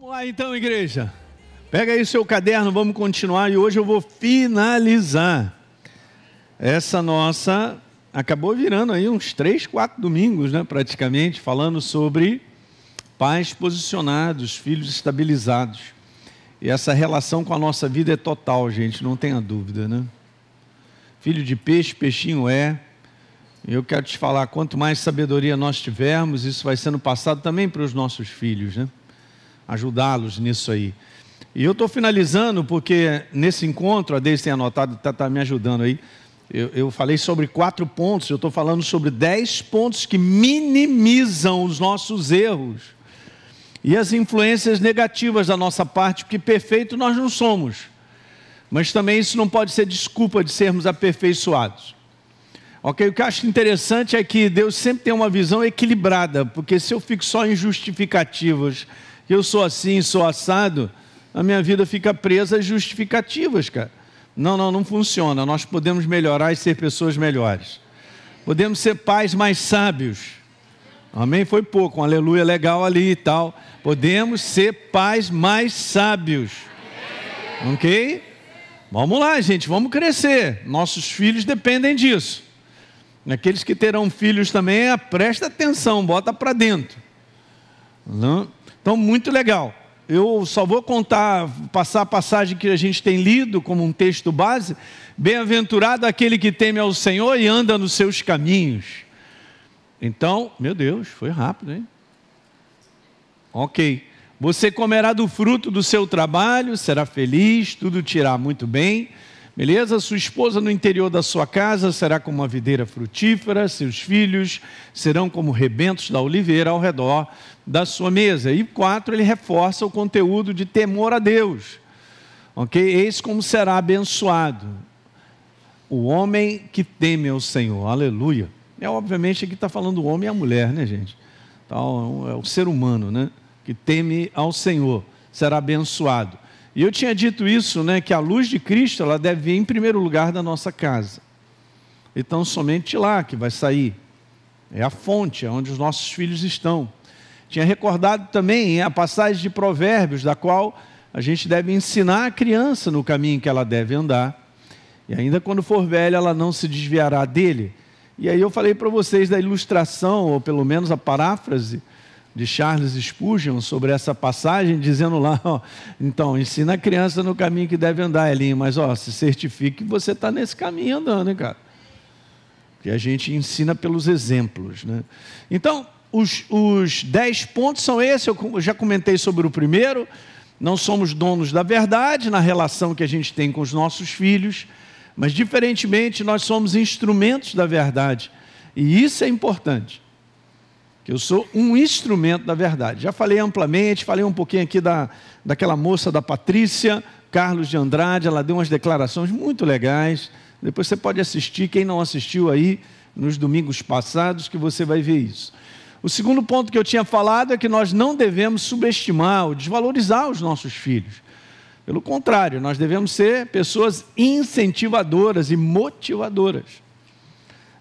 Vamos lá então, igreja. Pega aí seu caderno, vamos continuar e hoje eu vou finalizar essa nossa. Acabou virando aí uns três, quatro domingos, né, praticamente, falando sobre pais posicionados, filhos estabilizados. E essa relação com a nossa vida é total, gente, não tenha dúvida, né? Filho de peixe, peixinho é. Eu quero te falar, quanto mais sabedoria nós tivermos, isso vai sendo passado também para os nossos filhos, né? ajudá-los nisso aí. E eu estou finalizando porque nesse encontro, a Deise tem anotado, está tá me ajudando aí. Eu, eu, falei sobre quatro pontos, eu estou falando sobre dez pontos que minimizam os nossos erros e as influências negativas da nossa parte, porque perfeito nós não somos. Mas também isso não pode ser desculpa de sermos aperfeiçoados. Ok? O que eu acho interessante é que Deus sempre tem uma visão equilibrada, porque se eu fico só em justificativas que eu sou assim, sou assado, a minha vida fica presa a justificativas, cara. Não, não, não funciona. Nós podemos melhorar e ser pessoas melhores. Podemos ser pais mais sábios. Amém? Foi pouco, um aleluia legal ali e tal. Podemos ser pais mais sábios. Ok? Vamos lá, gente, vamos crescer. Nossos filhos dependem disso. Aqueles que terão filhos também, é, presta atenção, bota para dentro. Não? Então, muito legal. Eu só vou contar, passar a passagem que a gente tem lido como um texto base. Bem-aventurado aquele que teme ao Senhor e anda nos seus caminhos. Então, meu Deus, foi rápido, hein? Ok. Você comerá do fruto do seu trabalho, será feliz, tudo te irá muito bem. Beleza? Sua esposa no interior da sua casa será como uma videira frutífera, seus filhos serão como rebentos da oliveira ao redor da sua mesa. E quatro, ele reforça o conteúdo de temor a Deus. Ok? Eis como será abençoado o homem que teme ao Senhor. Aleluia. É obviamente que está falando o homem e a mulher, né, gente? Então, é o ser humano, né? Que teme ao Senhor será abençoado. E eu tinha dito isso, né, que a luz de Cristo ela deve vir em primeiro lugar da nossa casa. Então somente lá que vai sair. É a fonte, é onde os nossos filhos estão. Tinha recordado também a passagem de Provérbios, da qual a gente deve ensinar a criança no caminho que ela deve andar. E ainda quando for velha, ela não se desviará dele. E aí eu falei para vocês da ilustração, ou pelo menos a paráfrase, de Charles Spurgeon sobre essa passagem, dizendo lá, ó, então, ensina a criança no caminho que deve andar, Elinho, mas ó, se certifique que você está nesse caminho andando, hein, cara? Porque a gente ensina pelos exemplos, né? Então, os, os dez pontos são esses, eu já comentei sobre o primeiro, não somos donos da verdade na relação que a gente tem com os nossos filhos, mas diferentemente nós somos instrumentos da verdade. E isso é importante que eu sou um instrumento da verdade. Já falei amplamente, falei um pouquinho aqui da, daquela moça da Patrícia, Carlos de Andrade, ela deu umas declarações muito legais. Depois você pode assistir, quem não assistiu aí nos domingos passados, que você vai ver isso. O segundo ponto que eu tinha falado é que nós não devemos subestimar ou desvalorizar os nossos filhos. Pelo contrário, nós devemos ser pessoas incentivadoras e motivadoras.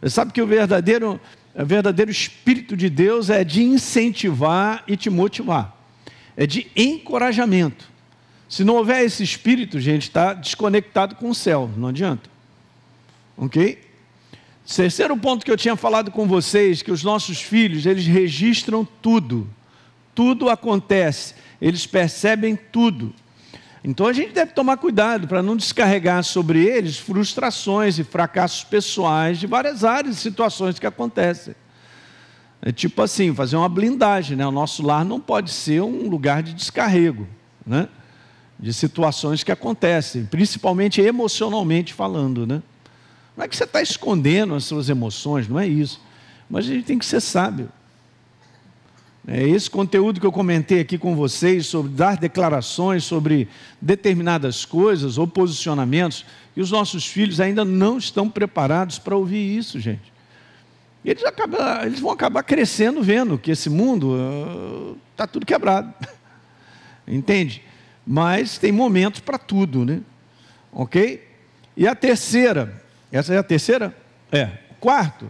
Você sabe que o verdadeiro o verdadeiro Espírito de Deus é de incentivar e te motivar, é de encorajamento. Se não houver esse Espírito, a gente, está desconectado com o céu, não adianta. Ok? Terceiro ponto que eu tinha falado com vocês, que os nossos filhos, eles registram tudo. Tudo acontece, eles percebem tudo. Então a gente deve tomar cuidado para não descarregar sobre eles frustrações e fracassos pessoais de várias áreas e situações que acontecem. É tipo assim, fazer uma blindagem, né? O nosso lar não pode ser um lugar de descarrego, né? De situações que acontecem, principalmente emocionalmente falando, né? Não é que você está escondendo as suas emoções, não é isso. Mas a gente tem que ser sábio. É esse conteúdo que eu comentei aqui com vocês sobre dar declarações sobre determinadas coisas ou posicionamentos, e os nossos filhos ainda não estão preparados para ouvir isso, gente. Eles, acabam, eles vão acabar crescendo vendo que esse mundo está ah, uh, tudo quebrado. Entende? Mas tem momentos para tudo, né? Ok? E a terceira, essa é a terceira? É. Quarto,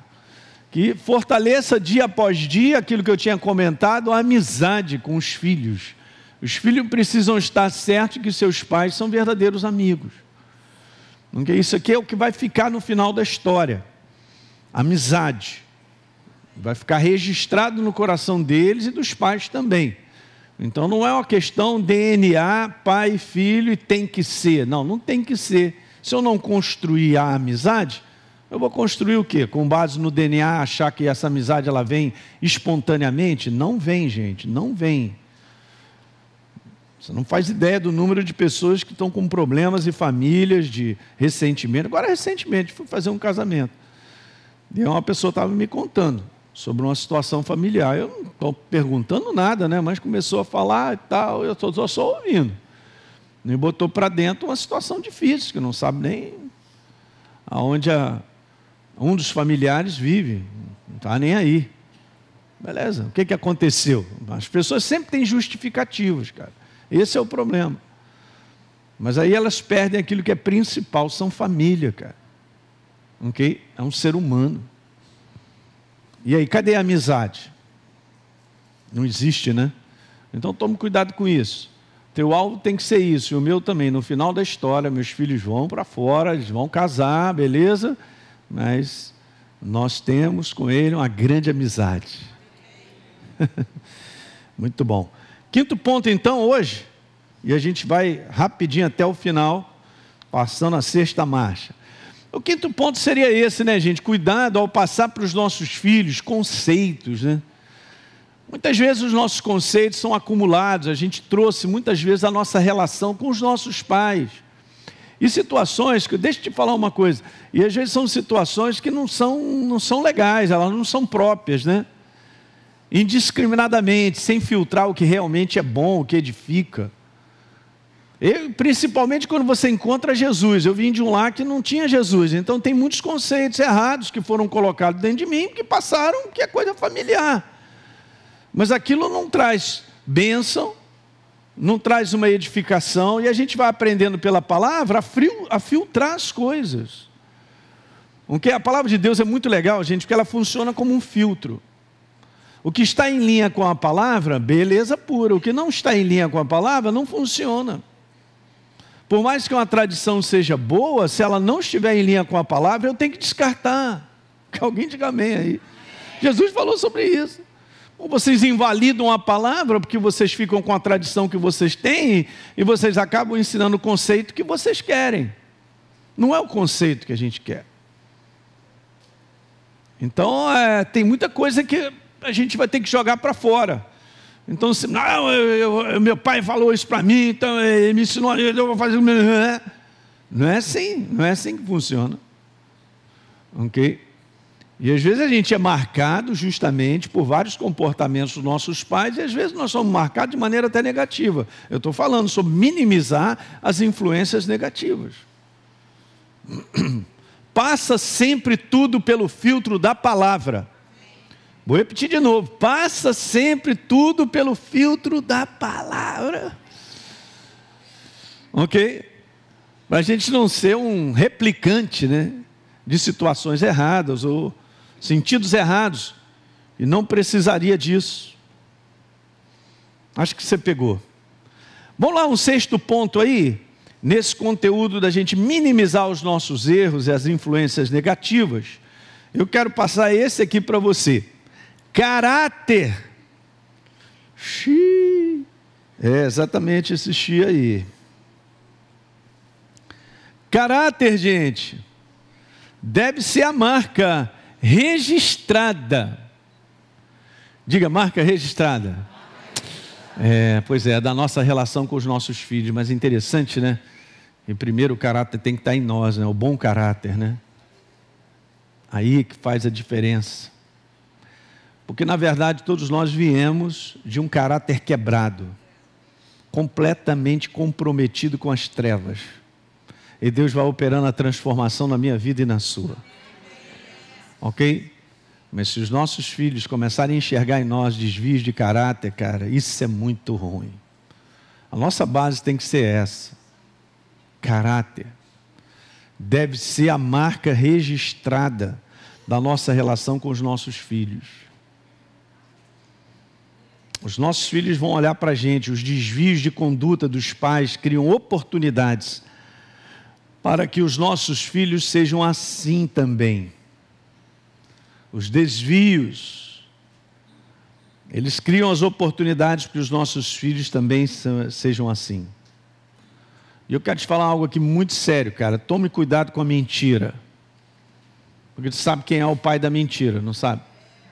que fortaleça dia após dia aquilo que eu tinha comentado, a amizade com os filhos. Os filhos precisam estar certos que seus pais são verdadeiros amigos. Porque isso aqui é o que vai ficar no final da história. Amizade. Vai ficar registrado no coração deles e dos pais também. Então não é uma questão DNA, pai e filho, e tem que ser. Não, não tem que ser. Se eu não construir a amizade, eu vou construir o quê? Com base no DNA, achar que essa amizade ela vem espontaneamente? Não vem, gente, não vem. Você não faz ideia do número de pessoas que estão com problemas e famílias de ressentimento. Agora, recentemente, fui fazer um casamento. E uma pessoa estava me contando sobre uma situação familiar. Eu não estou perguntando nada, né? mas começou a falar e tal, eu estou só ouvindo. Me botou para dentro uma situação difícil, que não sabe nem aonde a, um dos familiares vive, não está nem aí. Beleza, o que, que aconteceu? As pessoas sempre têm justificativos, cara. Esse é o problema. Mas aí elas perdem aquilo que é principal, são família, cara. Ok? É um ser humano. E aí, cadê a amizade? Não existe, né? Então tome cuidado com isso. Teu alvo tem que ser isso, e o meu também. No final da história, meus filhos vão para fora, eles vão casar, beleza? mas nós temos com ele uma grande amizade. Muito bom. Quinto ponto, então, hoje, e a gente vai rapidinho até o final, passando a sexta marcha. O quinto ponto seria esse, né, gente? Cuidado ao passar para os nossos filhos conceitos, né? Muitas vezes os nossos conceitos são acumulados, a gente trouxe muitas vezes a nossa relação com os nossos pais. E situações que, deixa eu te falar uma coisa, e às vezes são situações que não são, não são legais, elas não são próprias, né? Indiscriminadamente, sem filtrar o que realmente é bom, o que edifica. Eu, principalmente quando você encontra Jesus. Eu vim de um lar que não tinha Jesus, então tem muitos conceitos errados que foram colocados dentro de mim, que passaram que é coisa familiar. Mas aquilo não traz bênção, não traz uma edificação, e a gente vai aprendendo pela palavra a, frio, a filtrar as coisas. Porque a palavra de Deus é muito legal, gente, porque ela funciona como um filtro. O que está em linha com a palavra, beleza pura. O que não está em linha com a palavra, não funciona. Por mais que uma tradição seja boa, se ela não estiver em linha com a palavra, eu tenho que descartar. Que alguém diga amém aí. Jesus falou sobre isso. Ou vocês invalidam a palavra porque vocês ficam com a tradição que vocês têm e vocês acabam ensinando o conceito que vocês querem. Não é o conceito que a gente quer. Então, é, tem muita coisa que a gente vai ter que jogar para fora. Então, se, não, eu, eu, meu pai falou isso para mim, então eh, ele me ensinou, então eu vou fazer. Né? Não é assim, não é assim que funciona. Ok? E às vezes a gente é marcado justamente por vários comportamentos dos nossos pais, e às vezes nós somos marcados de maneira até negativa. Eu estou falando sobre minimizar as influências negativas. Passa sempre tudo pelo filtro da palavra. Vou repetir de novo: passa sempre tudo pelo filtro da palavra. Ok? Para a gente não ser um replicante, né? de situações erradas ou sentidos errados, e não precisaria disso. Acho que você pegou. Vamos lá, um sexto ponto aí, nesse conteúdo da gente minimizar os nossos erros e as influências negativas. Eu quero passar esse aqui para você. Caráter. Xi. É exatamente esse xi aí. Caráter, gente, deve ser a marca registrada. Diga, marca registrada. É, pois é, da nossa relação com os nossos filhos, mas interessante, né? E primeiro o caráter tem que estar em nós, né? O bom caráter, né? Aí que faz a diferença. Porque na verdade todos nós viemos de um caráter quebrado, completamente comprometido com as trevas. E Deus vai operando a transformação na minha vida e na sua. Ok? Mas se os nossos filhos começarem a enxergar em nós desvios de caráter, cara, isso é muito ruim. A nossa base tem que ser essa: caráter. Deve ser a marca registrada da nossa relação com os nossos filhos. Os nossos filhos vão olhar para a gente, os desvios de conduta dos pais criam oportunidades para que os nossos filhos sejam assim também os desvios. Eles criam as oportunidades para que os nossos filhos também sejam assim. E eu quero te falar algo aqui muito sério, cara. Tome cuidado com a mentira. Porque tu sabe quem é o pai da mentira, não sabe?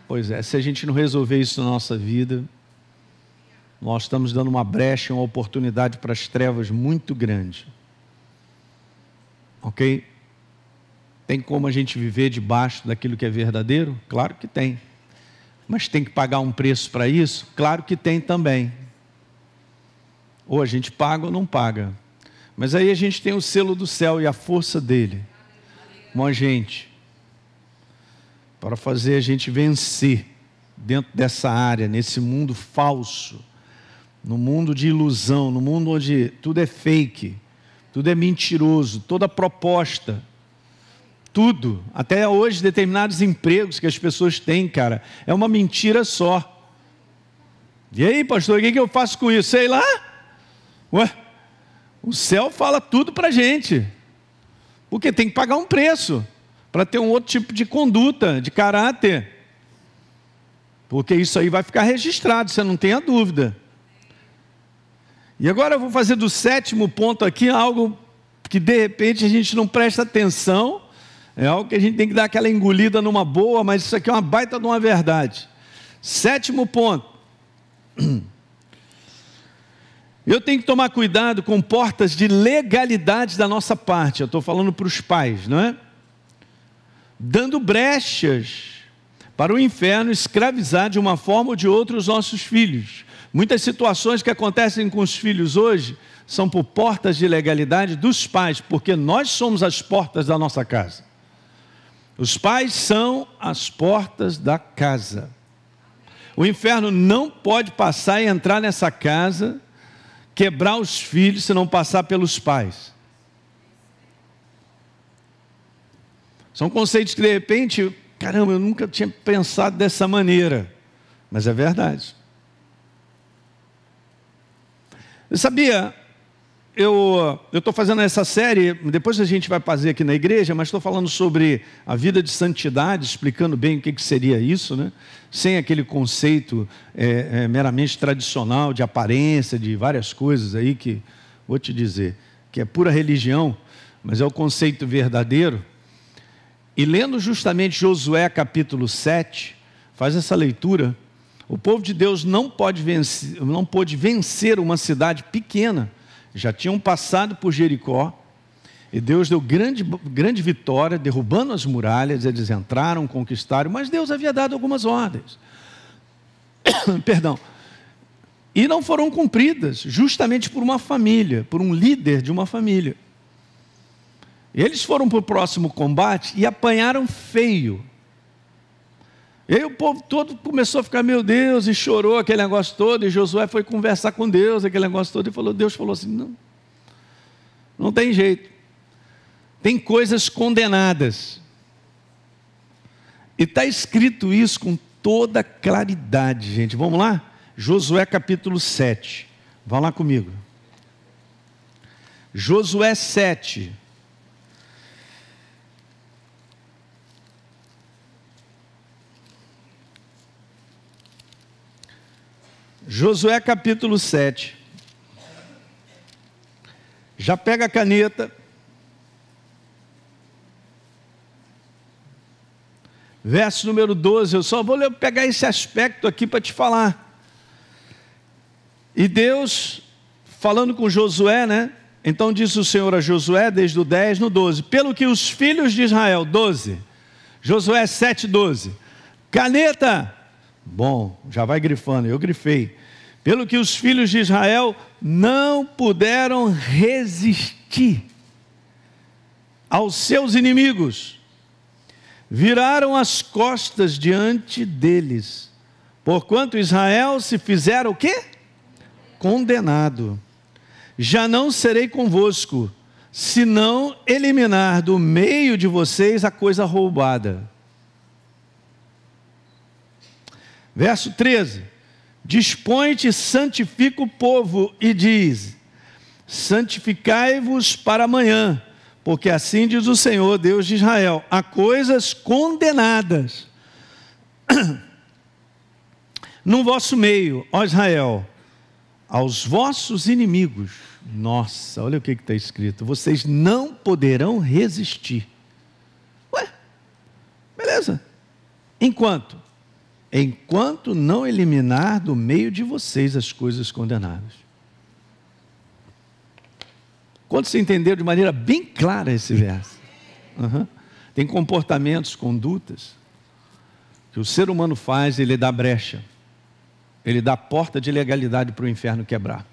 Pois é, se a gente não resolver isso na nossa vida, nós estamos dando uma brecha, uma oportunidade para as trevas muito grande. Ok? Tem como a gente viver debaixo daquilo que é verdadeiro? Claro que tem. Mas tem que pagar um preço para isso? Claro que tem também. Ou a gente paga ou não paga. Mas aí a gente tem o selo do céu e a força dele com a gente, para fazer a gente vencer dentro dessa área, nesse mundo falso, no mundo de ilusão, no mundo onde tudo é fake, tudo é mentiroso, toda proposta tudo, até hoje determinados empregos que as pessoas têm, cara, é uma mentira só. E aí, pastor, o que, eu faço com isso? Sei lá. Ué, o céu fala tudo para gente, porque tem que pagar um preço para ter um outro tipo de conduta, de caráter, porque isso aí vai ficar registrado, você não tenha dúvida. E agora eu vou fazer do sétimo ponto aqui algo que de repente a gente não presta atenção é algo que a gente tem que dar aquela engolida numa boa, mas isso aqui é uma baita de uma verdade. Sétimo ponto. Eu tenho que tomar cuidado com portas de legalidade da nossa parte. Eu estou falando para os pais, não é? Dando brechas para o inferno escravizar de uma forma ou de outra os nossos filhos. Muitas situações que acontecem com os filhos hoje são por portas de legalidade dos pais, porque nós somos as portas da nossa casa. Os pais são as portas da casa. O inferno não pode passar e entrar nessa casa, quebrar os filhos se não passar pelos pais. São conceitos que de repente, caramba, eu nunca tinha pensado dessa maneira, mas é verdade. Eu sabia, eu estou fazendo essa série, depois a gente vai fazer aqui na igreja, mas estou falando sobre a vida de santidade, explicando bem o que, que seria isso, né? sem aquele conceito é, é, meramente tradicional de aparência, de várias coisas aí que, vou te dizer, que é pura religião, mas é o conceito verdadeiro. E lendo justamente Josué capítulo 7, faz essa leitura, o povo de Deus não pode vencer, não pôde vencer uma cidade pequena já tinham passado por Jericó, e Deus deu grande, grande vitória, derrubando as muralhas, eles entraram, conquistaram, mas Deus havia dado algumas ordens. Perdão. E não foram cumpridas, justamente por uma família, por um líder de uma família. Eles foram para o próximo combate e apanharam feio. E aí o povo todo começou a ficar, meu Deus, e chorou aquele negócio todo, e Josué foi conversar com Deus, aquele negócio todo, e falou, Deus falou assim, não, não tem jeito. Tem coisas condenadas. E está escrito isso com toda claridade, gente. Vamos lá? Josué capítulo 7. Vá lá comigo. Josué 7, Josué capítulo 7. Já pega a caneta. Verso número 12, eu só vou pegar esse aspecto aqui para te falar. E Deus, falando com Josué, né? Então disse o Senhor a Josué, desde o 10 no 12: Pelo que os filhos de Israel, 12, Josué 7, 12, caneta, Bom, já vai grifando, eu grifei. Pelo que os filhos de Israel não puderam resistir aos seus inimigos, viraram as costas diante deles, porquanto Israel se fizera o quê? Condenado. Já não serei convosco, se não eliminar do meio de vocês a coisa roubada Verso 13: Dispõe-te, santifica o povo e diz: Santificai-vos para amanhã, porque assim diz o Senhor, Deus de Israel: há coisas condenadas no vosso meio, ó Israel, aos vossos inimigos. Nossa, olha o que está escrito: vocês não poderão resistir. Ué, beleza. Enquanto enquanto não eliminar do meio de vocês as coisas condenadas. Quando você entendeu de maneira bem clara esse verso, uhum. tem comportamentos, condutas que o ser humano faz, ele dá brecha, ele dá porta de legalidade para o inferno quebrar.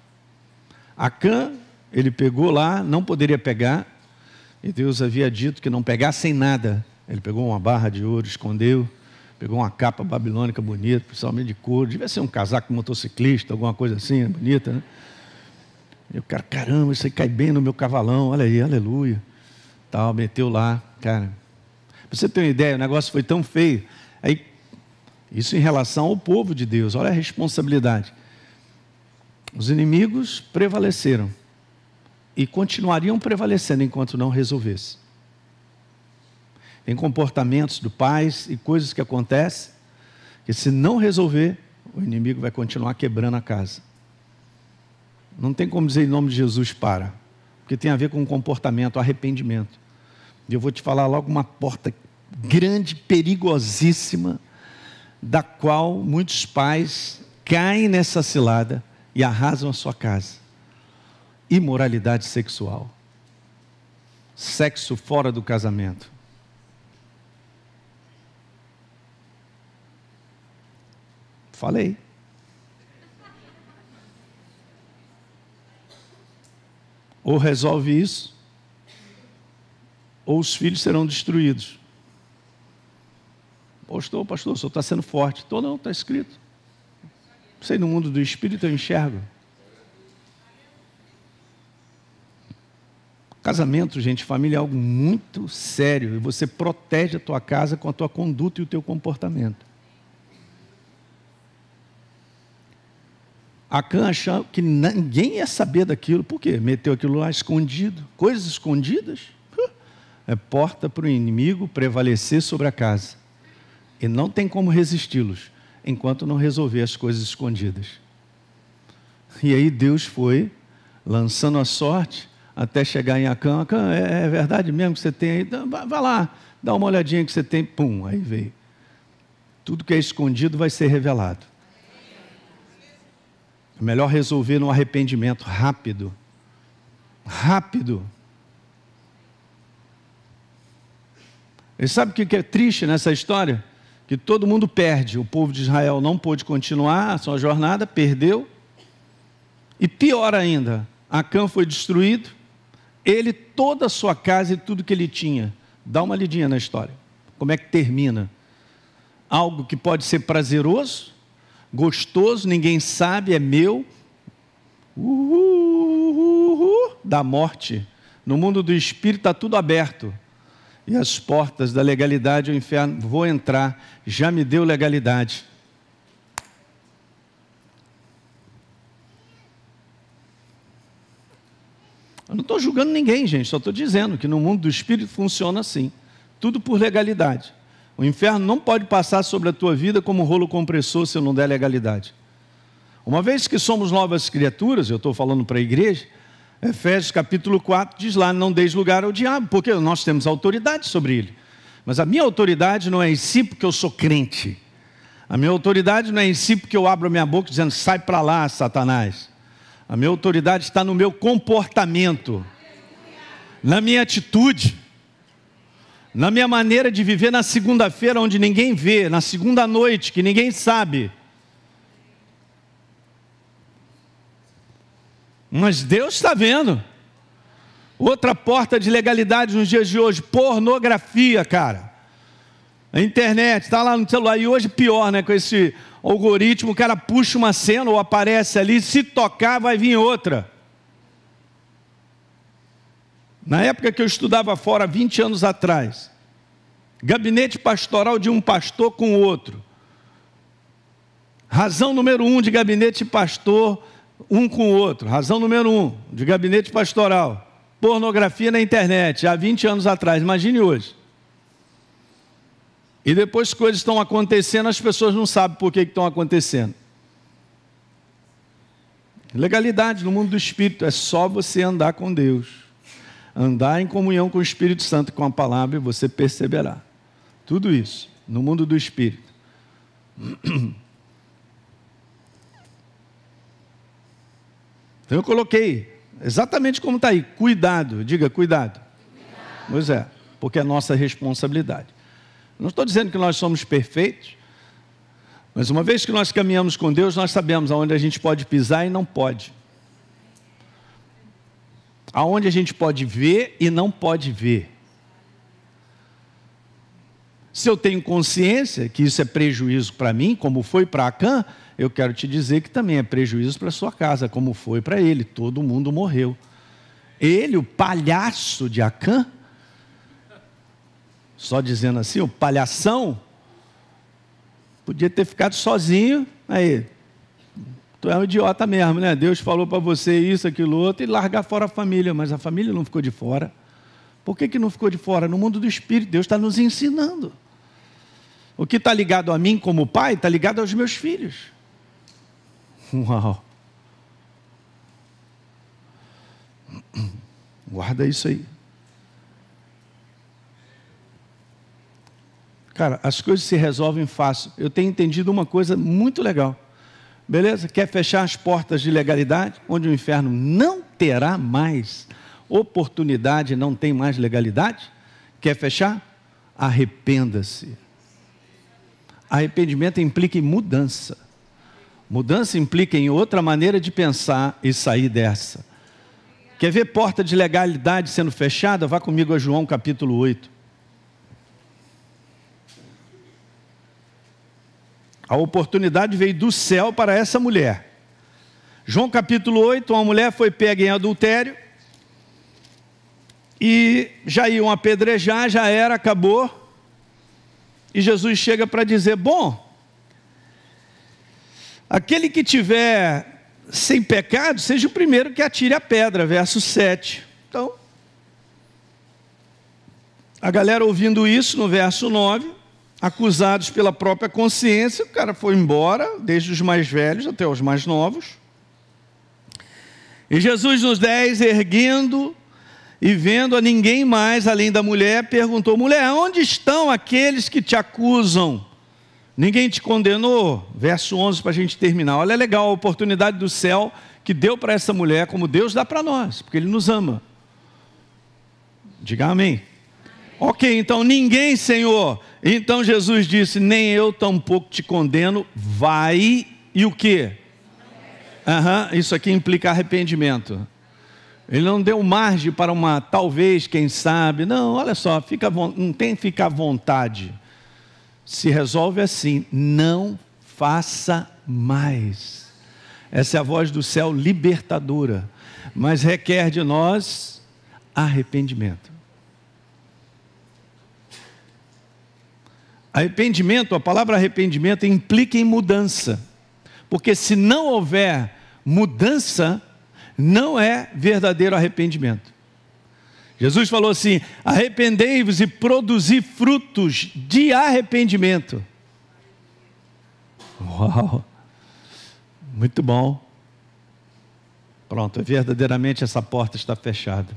Acã, ele pegou lá, não poderia pegar, e Deus havia dito que não pegasse em nada. Ele pegou uma barra de ouro, escondeu, Pegou uma capa babilônica bonita, principalmente de couro. Devia ser um casaco de motociclista, alguma coisa assim, bonita, né? E o cara, caramba, isso aí cai bem no meu cavalão, olha aí, aleluia. Tal, meteu lá, cara. Pra você ter uma ideia, o negócio foi tão feio. Aí, isso em relação ao povo de Deus, olha a responsabilidade. Os inimigos prevaleceram e continuariam prevalecendo enquanto não resolvesse tem comportamentos do pais e coisas que acontecem, que se não resolver, o inimigo vai continuar quebrando a casa. Não tem como dizer em nome de Jesus para, porque tem a ver com o comportamento, arrependimento. E eu vou te falar logo uma porta grande, perigosíssima, da qual muitos pais caem nessa cilada e arrasam a sua casa. Imoralidade sexual. Sexo fora do casamento. Falei. Ou resolve isso, ou os filhos serão destruídos. Pastor, pastor, o senhor está sendo forte. Estou não, está escrito. Sei no mundo do espírito eu enxergo. Casamento, gente, família é algo muito sério e você protege a tua casa com a tua conduta e o teu comportamento. Acã achando que ninguém ia saber daquilo. Por quê? Meteu aquilo lá escondido. Coisas escondidas é porta para o inimigo prevalecer sobre a casa. E não tem como resisti-los enquanto não resolver as coisas escondidas. E aí Deus foi lançando a sorte até chegar em Acã. Acã, é, é verdade mesmo que você tem aí? Vai lá, dá uma olhadinha que você tem. Pum, aí veio. Tudo que é escondido vai ser revelado melhor resolver num arrependimento rápido. Rápido. E sabe o que é triste nessa história? Que todo mundo perde. O povo de Israel não pôde continuar a sua jornada, perdeu. E pior ainda, Acã foi destruído. Ele, toda a sua casa e tudo que ele tinha. Dá uma lidinha na história. Como é que termina? Algo que pode ser prazeroso, gostoso, ninguém sabe, é meu. Uhul, uhul, da morte. No mundo do espírito está tudo aberto. E as portas da legalidade, o inferno, vou entrar, já me deu legalidade. Eu não estou julgando ninguém, gente, só estou dizendo que no mundo do espírito funciona assim: tudo por legalidade. O inferno não pode passar sobre a tua vida como um rolo compressor se não der legalidade. Uma vez que somos novas criaturas, eu estou falando para a igreja, Efésios capítulo 4 diz lá: Não deis lugar ao diabo, porque nós temos autoridade sobre ele. Mas a minha autoridade não é em si porque eu sou crente. A minha autoridade não é em si porque eu abro a minha boca dizendo: Sai para lá, Satanás. A minha autoridade está no meu comportamento, na minha atitude na minha maneira de viver na segunda-feira, onde ninguém vê, na segunda noite, que ninguém sabe. Mas Deus está vendo. Outra porta de legalidade nos dias de hoje, pornografia, cara. A internet, está lá no celular. E hoje pior, né? Com esse algoritmo, o cara puxa uma cena ou aparece ali, se tocar, vai vir outra. Na época que eu estudava fora, 20 anos atrás, gabinete pastoral de um pastor com o outro. Razão número um de gabinete pastor, um com o outro. Razão número um de gabinete pastoral. Pornografia na internet, há 20 anos atrás, imagine hoje. E depois coisas estão acontecendo, as pessoas não sabem por que estão acontecendo. Legalidade no mundo do espírito é só você andar com Deus andar em comunhão com o Espírito Santo, com a palavra, e você perceberá. Tudo isso no mundo do Espírito. Então eu coloquei exatamente como está aí: cuidado, diga cuidado. cuidado. Pois é, porque é nossa responsabilidade. Não estou dizendo que nós somos perfeitos, mas uma vez que nós caminhamos com Deus, nós sabemos aonde a gente pode pisar e não pode aonde a gente pode ver e não pode ver. Se eu tenho consciência que isso é prejuízo para mim, como foi para Acã, eu quero te dizer que também é prejuízo para sua casa, como foi para ele. Todo mundo morreu. Ele, o palhaço de Acã, só dizendo assim, o palhação, podia ter ficado sozinho, aí, tu é um idiota mesmo, né? Deus falou para você isso, aquilo, outro, e largar fora a família, mas a família não ficou de fora. Por que, que não ficou de fora? No mundo do espírito, Deus está nos ensinando. O que está ligado a mim como pai está ligado aos meus filhos. Uau! Guarda isso aí. Cara, as coisas se resolvem fácil. Eu tenho entendido uma coisa muito legal. Beleza? Quer fechar as portas de legalidade, onde o inferno não terá mais oportunidade, não tem mais legalidade? Quer fechar? Arrependa-se. Arrependimento implica em mudança. Mudança implica em outra maneira de pensar e sair dessa. Quer ver porta de legalidade sendo fechada? Vá comigo a João capítulo 8. A oportunidade veio do céu para essa mulher. João capítulo 8, uma mulher foi pega em adultério e já iam apedrejar, já era, acabou. E Jesus chega para dizer: Bom, aquele que tiver sem pecado, seja o primeiro que atire a pedra, verso 7. Então, a galera ouvindo isso no verso 9, acusados pela própria consciência, o cara foi embora, desde os mais velhos até os mais novos. E Jesus, nos dez, erguendo e vendo a ninguém mais além da mulher, perguntou: mulher, onde estão aqueles que te acusam? Ninguém te condenou? Verso 11 para a gente terminar. Olha, é legal a oportunidade do céu que deu para essa mulher, como Deus dá para nós, porque Ele nos ama. Diga amém. amém. Ok, então ninguém, Senhor, então Jesus disse: Nem eu tampouco te condeno, vai e o que? Uhum, isso aqui implica arrependimento. Ele não deu margem para uma talvez, quem sabe. Não, olha só, fica, não tem que ficar à vontade. Se resolve assim: não faça mais. Essa é a voz do céu libertadora, mas requer de nós arrependimento. Arrependimento, a palavra arrependimento implica em mudança. Porque se não houver mudança, não é verdadeiro arrependimento. Jesus falou assim: arrependei-vos e produzi frutos de arrependimento. Uau! Muito bom. Pronto, verdadeiramente essa porta está fechada.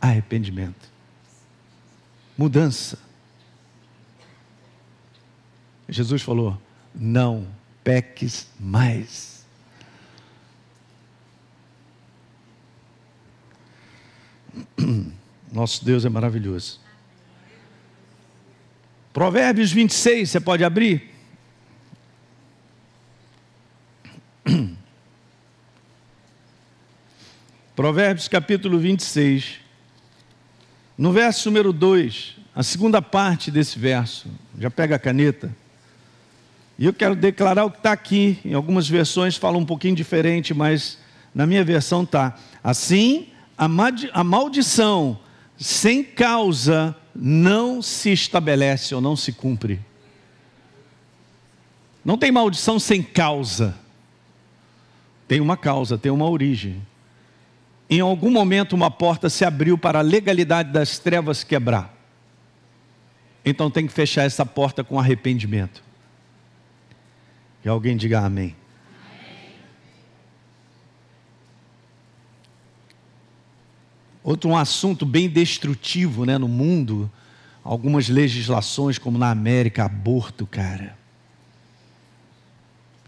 Arrependimento. Mudança. Jesus falou: Não peques mais. Nosso Deus é maravilhoso. Provérbios 26, você pode abrir? Provérbios capítulo 26. No verso número 2, a segunda parte desse verso, já pega a caneta. E eu quero declarar o que está aqui. Em algumas versões fala um pouquinho diferente, mas na minha versão está. Assim, a, a maldição sem causa não se estabelece ou não se cumpre. Não tem maldição sem causa. Tem uma causa, tem uma origem. Em algum momento, uma porta se abriu para a legalidade das trevas quebrar. Então tem que fechar essa porta com arrependimento. E alguém diga amém. amém. Outro um assunto bem destrutivo né, no mundo, algumas legislações, como na América, aborto, cara.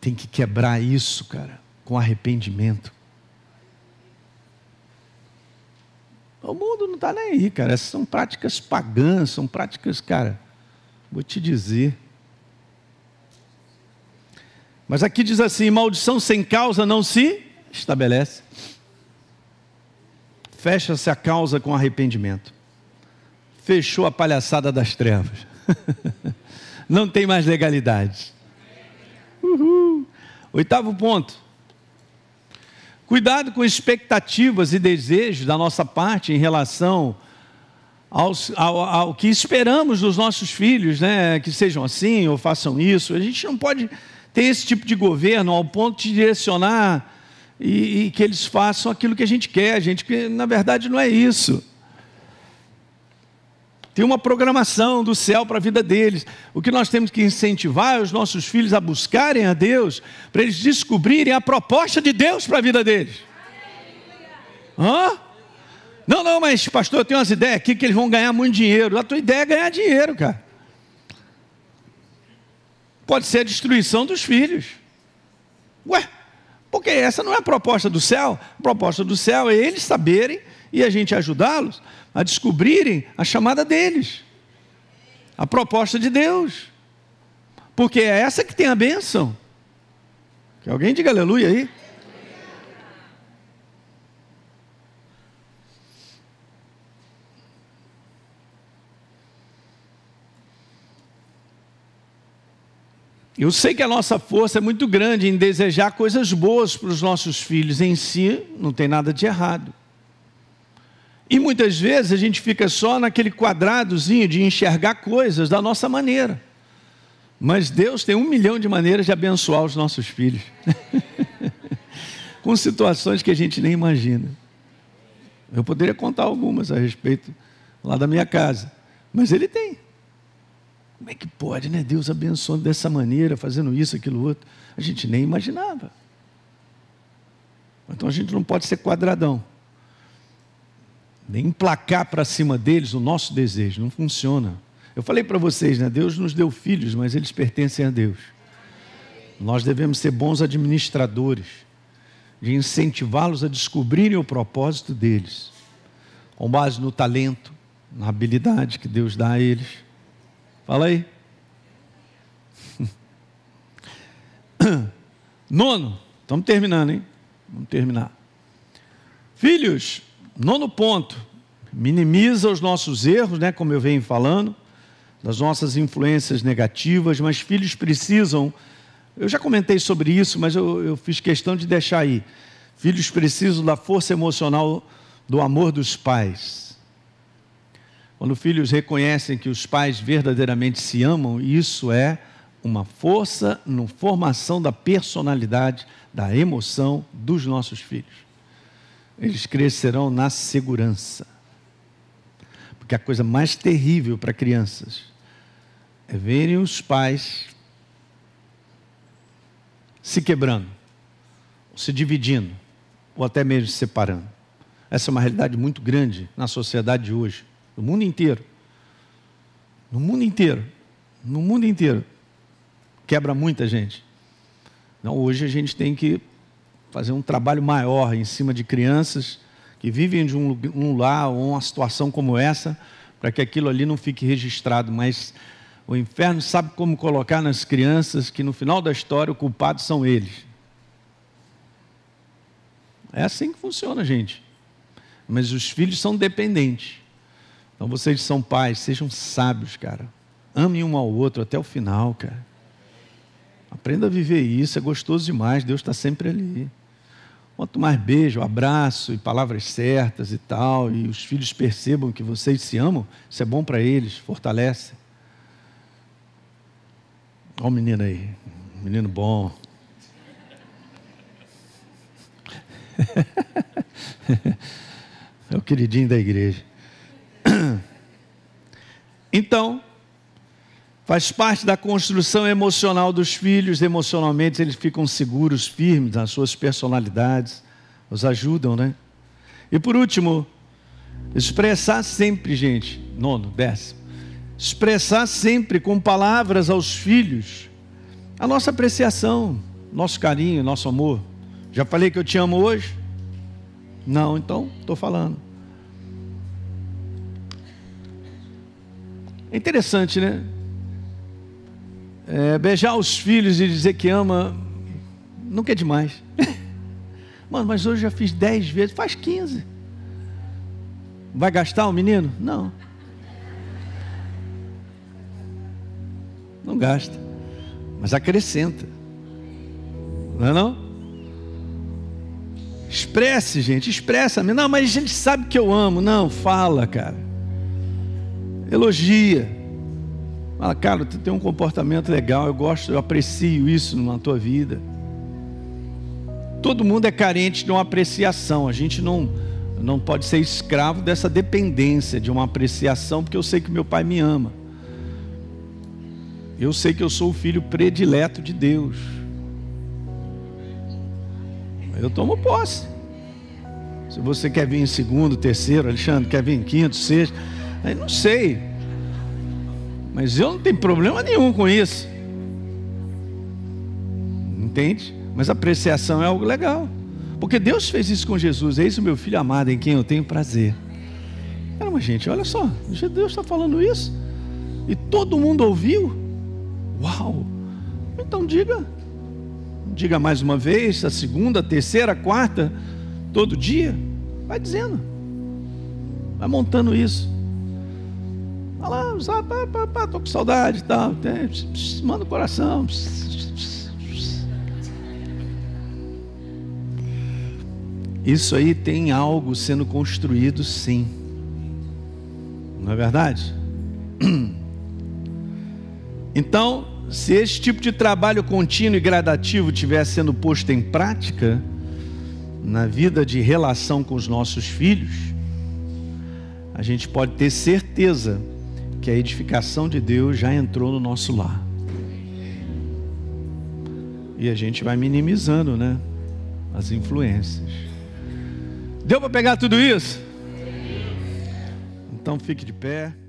Tem que quebrar isso, cara, com arrependimento. O mundo não está nem aí, cara. Essas são práticas pagãs, são práticas, cara, vou te dizer mas aqui diz assim: maldição sem causa não se estabelece. Fecha-se a causa com arrependimento. Fechou a palhaçada das trevas. não tem mais legalidade. Uhul. Oitavo ponto. Cuidado com expectativas e desejos da nossa parte em relação aos, ao, ao que esperamos dos nossos filhos, né? Que sejam assim ou façam isso. A gente não pode tem esse tipo de governo ao ponto de direcionar e, e, que eles façam aquilo que a gente quer, gente, que na verdade não é isso. Tem uma programação do céu para a vida deles. O que nós temos que incentivar é os nossos filhos a buscarem a Deus, para eles descobrirem a proposta de Deus para a vida deles. Hã? Não, não, mas pastor, eu tenho umas ideias aqui que eles vão ganhar muito dinheiro. A tua ideia é ganhar dinheiro, cara pode ser a destruição dos filhos. Ué, porque essa não é a proposta do céu. A proposta do céu é eles saberem e a gente ajudá-los a descobrirem a chamada deles, a proposta de Deus. Porque é essa que tem a bênção. Que alguém diga aleluia aí. Eu sei que a nossa força é muito grande em desejar coisas boas para os nossos filhos, em si não tem nada de errado. E muitas vezes a gente fica só naquele quadradozinho de enxergar coisas da nossa maneira. Mas Deus tem um milhão de maneiras de abençoar os nossos filhos, com situações que a gente nem imagina. Eu poderia contar algumas a respeito lá da minha casa, mas Ele tem. Como é que pode, né? Deus abençoando dessa maneira, fazendo isso, aquilo, outro. A gente nem imaginava. Então a gente não pode ser quadradão. Nem placar para cima deles o nosso desejo. Não funciona. Eu falei para vocês, né? Deus nos deu filhos, mas eles pertencem a Deus. Nós devemos ser bons administradores, de incentivá-los a descobrirem o propósito deles, com base no talento, na habilidade que Deus dá a eles Fala aí. Nono, estamos terminando, hein? Vamos terminar. Filhos, nono ponto, minimiza os nossos erros, né, como eu venho falando, das nossas influências negativas, mas filhos precisam, eu já comentei sobre isso, mas eu, eu fiz questão de deixar aí. Filhos precisam da força emocional do amor dos pais. Quando filhos reconhecem que os pais verdadeiramente se amam, isso é uma força na formação da personalidade, da emoção dos nossos filhos. Eles crescerão na segurança. Porque a coisa mais terrível para crianças é verem os pais se quebrando, se dividindo, ou até mesmo se separando. Essa é uma realidade muito grande na sociedade de hoje no mundo inteiro. No mundo inteiro. No mundo inteiro. Quebra muita gente. Então, hoje a gente tem que fazer um trabalho maior em cima de crianças que vivem de um, um lar ou uma situação como essa, para que aquilo ali não fique registrado. Mas o inferno sabe como colocar nas crianças que no final da história o culpado são eles. É assim que funciona, gente. Mas os filhos são dependentes. Então vocês são pais, sejam sábios, cara. Amem um ao outro até o final, cara. Aprenda a viver isso, é gostoso demais, Deus está sempre ali. Quanto mais beijo, abraço e palavras certas e tal, e os filhos percebam que vocês se amam, isso é bom para eles, fortalece. Olha o menino aí, menino bom. é o queridinho da igreja. Então, faz parte da construção emocional dos filhos, emocionalmente eles ficam seguros, firmes nas suas personalidades, Os ajudam, né? E por último, expressar sempre, gente, nono, décimo, expressar sempre com palavras aos filhos a nossa apreciação, nosso carinho, nosso amor. Já falei que eu te amo hoje? Não, então estou falando. É interessante, né? É, beijar os filhos e dizer que ama nunca é demais. Mano, mas hoje eu já fiz dez vezes, faz 15. Vai gastar o menino? Não. Não gasta, mas acrescenta. Não é não? Expresse, gente, expressa. Não, mas a gente sabe que eu amo. Não, fala, cara. Elogia. Fala, cara, tu tem um comportamento legal, eu gosto, eu aprecio isso na tua vida. Todo mundo é carente de uma apreciação, a gente não, não pode ser escravo dessa dependência de uma apreciação, porque eu sei que meu pai me ama. Eu sei que eu sou o filho predileto de Deus. Eu tomo posse. Se você quer vir em segundo, terceiro, Alexandre, quer vir em quinto, sexto Aí não sei. Mas eu não tenho problema nenhum com isso. Entende? Mas apreciação é algo legal. Porque Deus fez isso com Jesus. Eis o meu filho amado em quem eu tenho prazer. Caramba, gente, olha só. Deus está falando isso. E todo mundo ouviu. Uau! Então diga. Diga mais uma vez, a segunda, a terceira, a quarta, todo dia. Vai dizendo. Vai montando isso. Fala, ah, sabe, pá, pá, pá, tô com saudade e tal. Tem, pss, pss, manda o coração. Pss, Isso aí tem algo sendo construído, sim. Não é verdade? Então, se esse tipo de trabalho contínuo e gradativo estiver sendo posto em prática na vida de relação com os nossos filhos, a gente pode ter certeza que a edificação de Deus já entrou no nosso lar. E a gente vai minimizando, né? As influências. Deu para pegar tudo isso? Então fique de pé.